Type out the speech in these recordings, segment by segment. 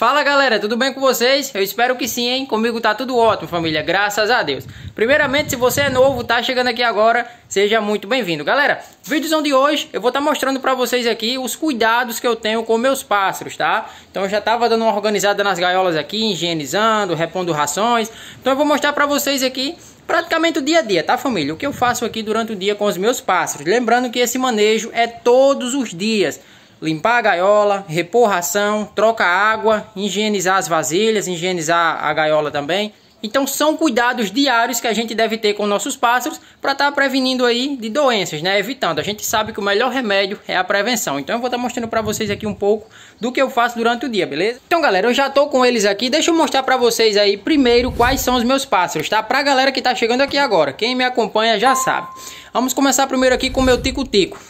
Fala galera, tudo bem com vocês? Eu espero que sim, hein? Comigo tá tudo ótimo, família, graças a Deus. Primeiramente, se você é novo, tá chegando aqui agora, seja muito bem-vindo. Galera, vídeos de hoje eu vou estar tá mostrando para vocês aqui os cuidados que eu tenho com meus pássaros, tá? Então eu já tava dando uma organizada nas gaiolas aqui, higienizando, repondo rações. Então eu vou mostrar para vocês aqui praticamente o dia a dia, tá família? O que eu faço aqui durante o dia com os meus pássaros. Lembrando que esse manejo é todos os dias limpar a gaiola, repor ração, troca água, higienizar as vasilhas, higienizar a gaiola também. Então são cuidados diários que a gente deve ter com nossos pássaros para estar tá prevenindo aí de doenças, né? Evitando. A gente sabe que o melhor remédio é a prevenção. Então eu vou estar tá mostrando para vocês aqui um pouco do que eu faço durante o dia, beleza? Então galera, eu já tô com eles aqui. Deixa eu mostrar para vocês aí primeiro quais são os meus pássaros, tá? Para a galera que está chegando aqui agora. Quem me acompanha já sabe. Vamos começar primeiro aqui com o meu tico-tico.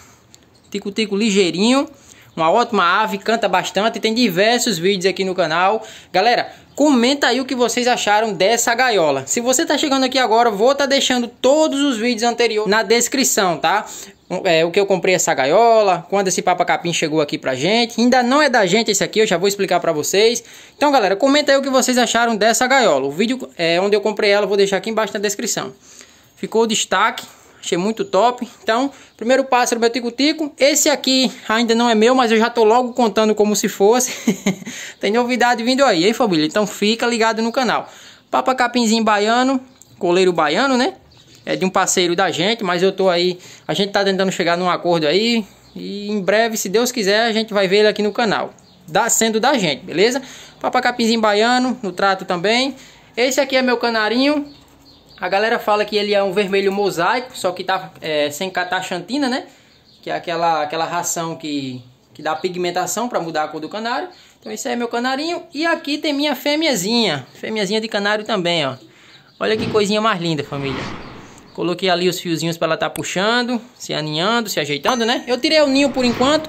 Tico-tico ligeirinho uma ótima ave, canta bastante, tem diversos vídeos aqui no canal. Galera, comenta aí o que vocês acharam dessa gaiola. Se você está chegando aqui agora, vou estar tá deixando todos os vídeos anteriores na descrição, tá? É, o que eu comprei essa gaiola, quando esse Papa Capim chegou aqui pra gente. Ainda não é da gente esse aqui, eu já vou explicar pra vocês. Então, galera, comenta aí o que vocês acharam dessa gaiola. O vídeo é, onde eu comprei ela, eu vou deixar aqui embaixo na descrição. Ficou o destaque Achei muito top. Então, primeiro pássaro meu tico-tico. Esse aqui ainda não é meu, mas eu já tô logo contando como se fosse. Tem novidade vindo aí, hein, família? Então fica ligado no canal. Papa capinzinho baiano, coleiro baiano, né? É de um parceiro da gente, mas eu tô aí... A gente tá tentando chegar num acordo aí. E em breve, se Deus quiser, a gente vai ver ele aqui no canal. Da, sendo da gente, beleza? Papa capinzinho baiano, no trato também. Esse aqui é meu canarinho, a galera fala que ele é um vermelho mosaico, só que tá é, sem cataxantina, né? Que é aquela, aquela ração que, que dá pigmentação para mudar a cor do canário. Então esse é meu canarinho. E aqui tem minha fêmeazinha. Fêmeazinha de canário também, ó. Olha que coisinha mais linda, família. Coloquei ali os fiozinhos para ela estar tá puxando, se aninhando, se ajeitando, né? Eu tirei o ninho por enquanto.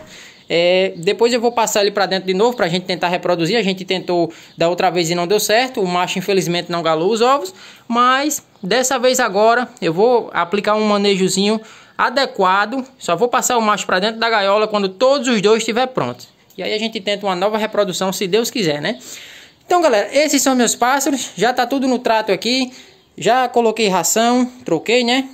É, depois eu vou passar ele para dentro de novo para a gente tentar reproduzir. A gente tentou da outra vez e não deu certo. O macho infelizmente não galou os ovos, mas Dessa vez agora eu vou aplicar um manejozinho adequado. Só vou passar o macho para dentro da gaiola quando todos os dois estiver prontos. E aí a gente tenta uma nova reprodução, se Deus quiser, né? Então, galera, esses são meus pássaros. Já tá tudo no trato aqui. Já coloquei ração, troquei, né?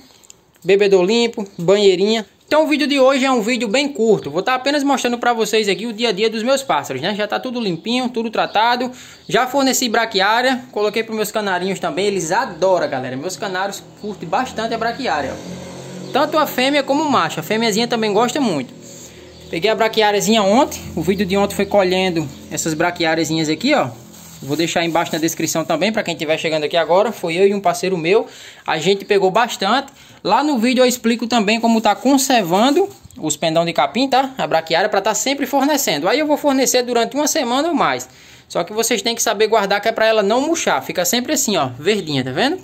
Bebedouro limpo, banheirinha. Então o vídeo de hoje é um vídeo bem curto, vou estar apenas mostrando para vocês aqui o dia a dia dos meus pássaros, né? Já está tudo limpinho, tudo tratado, já forneci braquiária, coloquei para meus canarinhos também, eles adoram galera, meus canários curtem bastante a braquiária, ó. Tanto a fêmea como o macho, a fêmeazinha também gosta muito. Peguei a braquiáriazinha ontem, o vídeo de ontem foi colhendo essas braquiáriazinhas aqui, ó, Vou deixar embaixo na descrição também para quem estiver chegando aqui agora. Foi eu e um parceiro meu. A gente pegou bastante. Lá no vídeo eu explico também como tá conservando os pendão de capim, tá? A braquiária para estar tá sempre fornecendo. Aí eu vou fornecer durante uma semana ou mais. Só que vocês têm que saber guardar que é para ela não murchar. Fica sempre assim, ó, verdinha, tá vendo?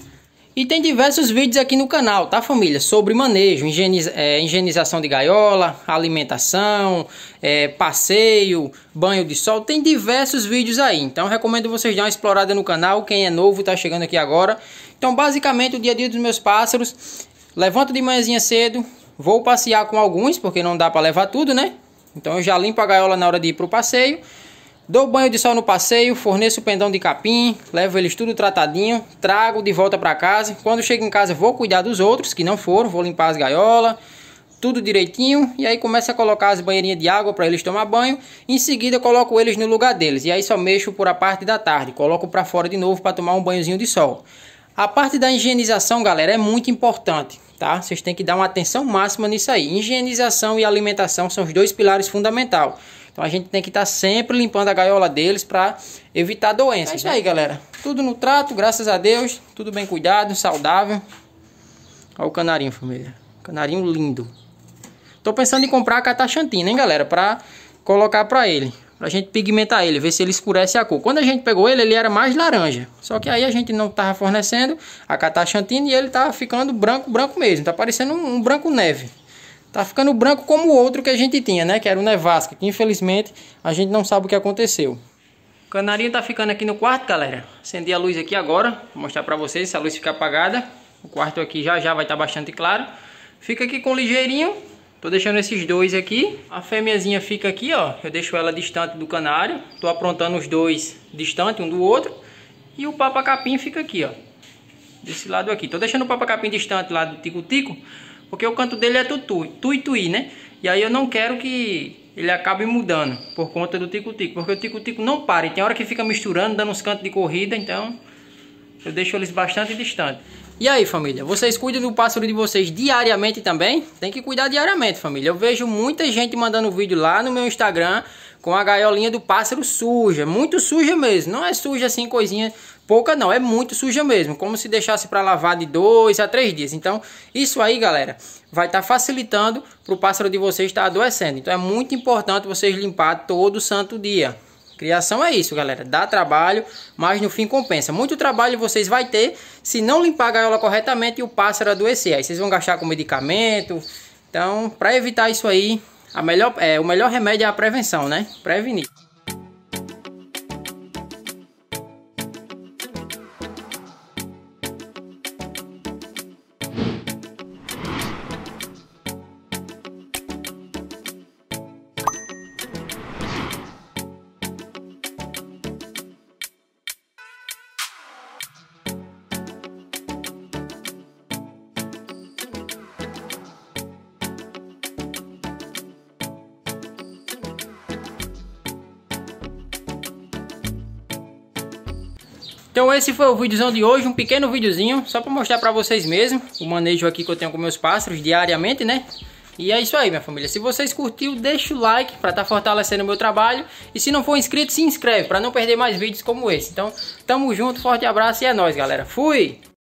E tem diversos vídeos aqui no canal, tá família? Sobre manejo, higieniza, é, higienização de gaiola, alimentação, é, passeio, banho de sol. Tem diversos vídeos aí, então recomendo vocês dar uma explorada no canal. Quem é novo tá chegando aqui agora. Então basicamente o dia a dia dos meus pássaros, levanto de manhãzinha cedo, vou passear com alguns, porque não dá para levar tudo, né? Então eu já limpo a gaiola na hora de ir pro passeio. Dou banho de sol no passeio, forneço o pendão de capim, levo eles tudo tratadinho, trago de volta para casa. Quando chego em casa, vou cuidar dos outros que não foram, vou limpar as gaiolas, tudo direitinho. E aí começo a colocar as banheirinhas de água para eles tomar banho. Em seguida, coloco eles no lugar deles. E aí só mexo por a parte da tarde, coloco para fora de novo para tomar um banhozinho de sol. A parte da higienização, galera, é muito importante, tá? Vocês têm que dar uma atenção máxima nisso aí. Higienização e alimentação são os dois pilares fundamentais. Então a gente tem que estar tá sempre limpando a gaiola deles para evitar doenças. É isso né? aí, galera. Tudo no trato, graças a Deus. Tudo bem cuidado, saudável. Olha o canarinho, família. Canarinho lindo. Tô pensando em comprar a catachantina, hein, galera? Pra colocar pra ele. Pra gente pigmentar ele, ver se ele escurece a cor. Quando a gente pegou ele, ele era mais laranja. Só que aí a gente não tava fornecendo a catachantina e ele tava ficando branco, branco mesmo. Tá parecendo um, um branco neve. Tá ficando branco como o outro que a gente tinha, né? Que era o nevasca, que infelizmente a gente não sabe o que aconteceu. O canarinho tá ficando aqui no quarto, galera. Acendi a luz aqui agora, vou mostrar pra vocês se a luz ficar apagada. O quarto aqui já já vai estar tá bastante claro. Fica aqui com ligeirinho. Tô deixando esses dois aqui. A fêmeazinha fica aqui, ó. Eu deixo ela distante do canário. Tô aprontando os dois distante um do outro. E o papacapim fica aqui, ó. Desse lado aqui. Tô deixando o papacapim distante lá do tico-tico porque o canto dele é tutu, tuituí, né? E aí eu não quero que ele acabe mudando por conta do tico-tico. Porque o tico-tico não para. E tem hora que fica misturando, dando uns cantos de corrida. Então eu deixo eles bastante distantes. E aí família, vocês cuidam do pássaro de vocês diariamente também? Tem que cuidar diariamente família. Eu vejo muita gente mandando vídeo lá no meu Instagram com a gaiolinha do pássaro suja. Muito suja mesmo. Não é suja assim coisinha Pouca não, é muito suja mesmo, como se deixasse para lavar de dois a três dias. Então, isso aí, galera, vai estar tá facilitando para o pássaro de vocês estar tá adoecendo. Então, é muito importante vocês limpar todo santo dia. Criação é isso, galera. Dá trabalho, mas no fim compensa. Muito trabalho vocês vai ter se não limpar a gaiola corretamente e o pássaro adoecer. Aí vocês vão gastar com medicamento. Então, para evitar isso aí, a melhor, é, o melhor remédio é a prevenção, né? Prevenir. Então esse foi o videozão de hoje, um pequeno videozinho, só para mostrar para vocês mesmo o manejo aqui que eu tenho com meus pássaros diariamente, né? E é isso aí, minha família. Se vocês curtiu, deixa o like para estar tá fortalecendo o meu trabalho. E se não for inscrito, se inscreve para não perder mais vídeos como esse. Então, tamo junto, forte abraço e é nóis, galera. Fui!